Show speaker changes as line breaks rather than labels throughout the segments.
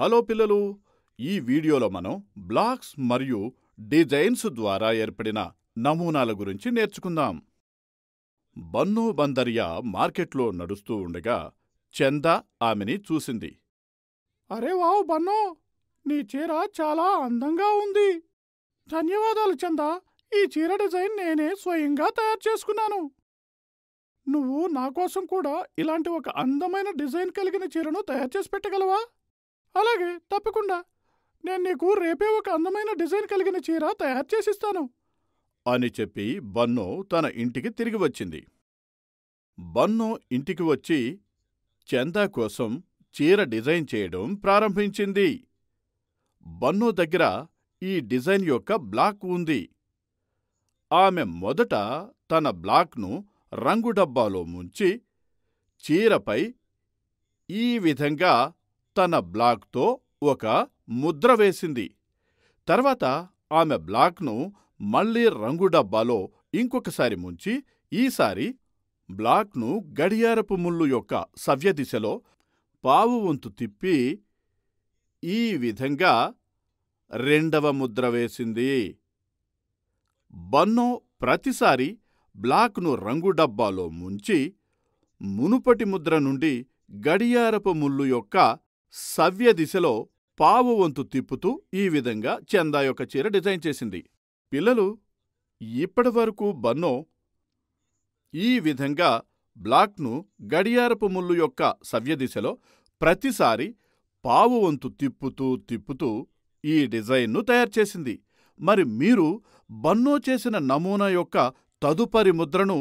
hello పిల్లలు ఈ వీడియోలో మనం బ్లాక్స్ మరియు డిజైన్స్ ద్వారా ఏర్పడిన నమూనాల గురించి నేర్చుకుందాం బన్ను బందరియా మార్కెట్లో నడుస్తూ ఉండగా చంద ఆమెని చూసింది
అరే వావ్ బన్నో నీ చీర చాలా అందంగా ఉంది ధన్యవాదాలు చంద ఈ చీర డిజైన్ నేనే స్వయంగా తయారు చేసుకున్నాను నువ్వు నాకోసం కూడా ఇలాంటి ఒక అందమైన డిజైన్ కలిగిన చీరను తయారు చేసి పెట్టగలవా అలాగే తప్పకుండా నేను నీకు రేపే ఒక అందమైన డిజైన్ కలిగిన చీర తయారు చేసిస్తాను
అని చెప్పి బన్నో తన ఇంటికి తిరిగి వచ్చింది బన్నో ఇంటికి వచ్చి చందా కోసం చీర డిజైన్ చేయడం ప్రారంభించింది బన్నో దగ్గర ఈ డిజైన్ యొక్క బ్లాక్ ఉంది ఆమె మొదట తన బ్లాక్ను రంగు డబ్బాలో ముంచి చీరపై ఈ విధంగా తన బ్లాగ్తో ఒక ముద్ర వేసింది తర్వాత ఆమె బ్లాగ్ను మళ్లీ రంగు డబ్బాలో ఇంకొకసారి ముంచి ఈసారి బ్లాక్ను గడియారపు ముళ్ళు యొక్క సవ్యదిశలో పావు వంతు తిప్పి ఈ విధంగా రెండవ ముద్ర వేసింది బన్నో ప్రతిసారి బ్లాక్ను రంగు డబ్బాలో ముంచి మునుపటి ముద్ర నుండి గడియారపు ముళ్ళు యొక్క సవ్య దిశలో పావు వంతు తిప్పుతూ ఈ విధంగా చందా యొక్క చీర డిజైన్ చేసింది పిల్లలు ఇప్పటివరకు బన్నో ఈ విధంగా బ్లాక్ను గడియారపు ముళ్ళు యొక్క సవ్యదిశలో ప్రతిసారి పావు వంతు తిప్పుతూ తిప్పుతూ ఈ డిజైన్ను తయారుచేసింది మరి మీరు బన్నో చేసిన నమూనా యొక్క తదుపరి ముద్రను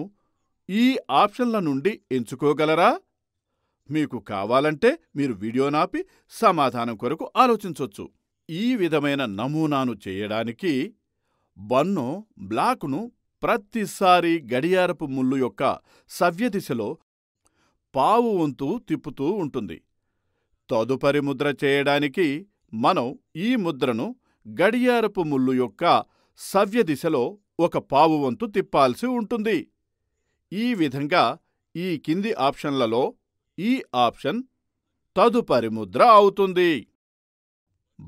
ఈ ఆప్షన్ల నుండి ఎంచుకోగలరా మీకు కావాలంటే మీరు వీడియోనాపి సమాధానం కొరకు ఆలోచించవచ్చు ఈ విధమైన నమూనాను చేయడానికి బన్ను బ్లాక్ను ప్రతిసారి గడియారపు ముళ్ళు యొక్క సవ్యదిశలో పావు వంతు తిప్పుతూ ఉంటుంది తదుపరి ముద్ర చేయడానికి మనం ఈ ముద్రను గడియారపు ముళ్ళు యొక్క సవ్యదిశలో ఒక పావు వంతు తిప్పాల్సి ఉంటుంది ఈ విధంగా ఈ కింది ఆప్షన్లలో ఈ ఆప్షన్ తదుపరి ముద్ర అవుతుంది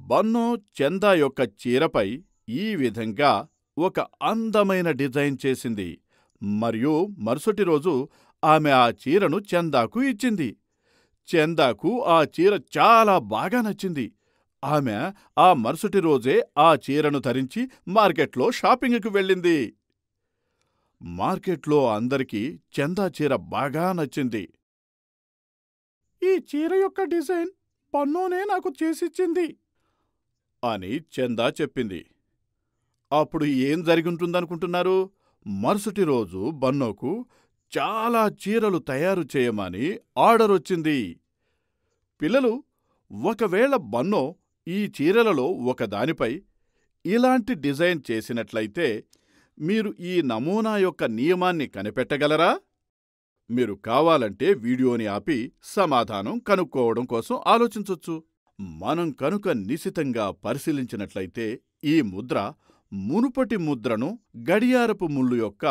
బన్నో చందా యొక్క చీరపై ఈ విధంగా ఒక అందమైన డిజైన్ చేసింది మరియు మరుసటి రోజు ఆమె ఆ చీరను చందాకు ఇచ్చింది చందాకు ఆ చీర చాలా బాగా నచ్చింది ఆమె ఆ మరుసటి రోజే ఆ చీరను ధరించి మార్కెట్లో షాపింగ్కి వెళ్ళింది మార్కెట్లో అందరికీ చందా చీర బాగా నచ్చింది
ఈ చీర యొక్క డిజైన్ పన్నోనే నాకు చేసిచ్చింది
అని చందా చెప్పింది అప్పుడు ఏం జరిగింటుందనుకుంటున్నారు మరుసటి రోజు బన్నోకు చాలా చీరలు తయారు చేయమని ఆర్డర్ వచ్చింది పిల్లలు ఒకవేళ బన్నో ఈ చీరలలో ఒకదానిపై ఇలాంటి డిజైన్ చేసినట్లయితే మీరు ఈ నమూనా యొక్క నియమాన్ని కనిపెట్టగలరా మీరు కావాలంటే వీడియోని ఆపి సమాధానం కనుక్కోవడం కోసం ఆలోచించొచ్చు మనం కనుక నిశితంగా పరిశీలించినట్లయితే ఈ ముద్ర మునుపటి ముద్రను గడియారపు ముళ్ళు యొక్క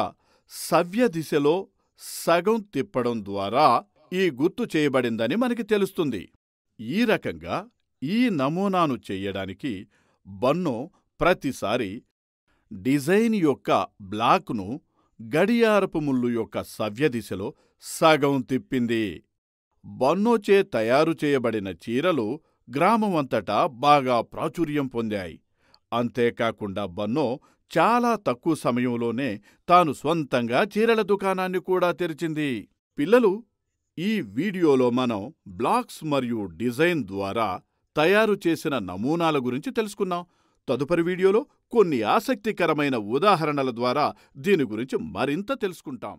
సవ్య దిశలో సగం తిప్పడం ద్వారా ఈ గుర్తు చేయబడిందని మనకి తెలుస్తుంది ఈ రకంగా ఈ నమూనాను చెయ్యడానికి బన్నో ప్రతిసారి డిజైన్ యొక్క బ్లాక్ను గడియారపు ముళ్ళు యొక్క సవ్యదిశలో సగం తిప్పింది బన్నోచే తయారు చేయబడిన చీరలు గ్రామమంతటా బాగా ప్రాచుర్యం పొందాయి అంతేకాకుండా బన్నో చాలా తక్కువ సమయంలోనే తాను స్వంతంగా చీరల దుకాణాన్ని కూడా తెరిచింది పిల్లలు ఈ వీడియోలో మనం బ్లాక్స్ మరియు డిజైన్ ద్వారా తయారు చేసిన నమూనాల గురించి తెలుసుకున్నాం తదుపరి వీడియోలో కొన్ని ఆసక్తికరమైన ఉదాహరణల ద్వారా దీని గురించి మరింత తెలుసుకుంటాం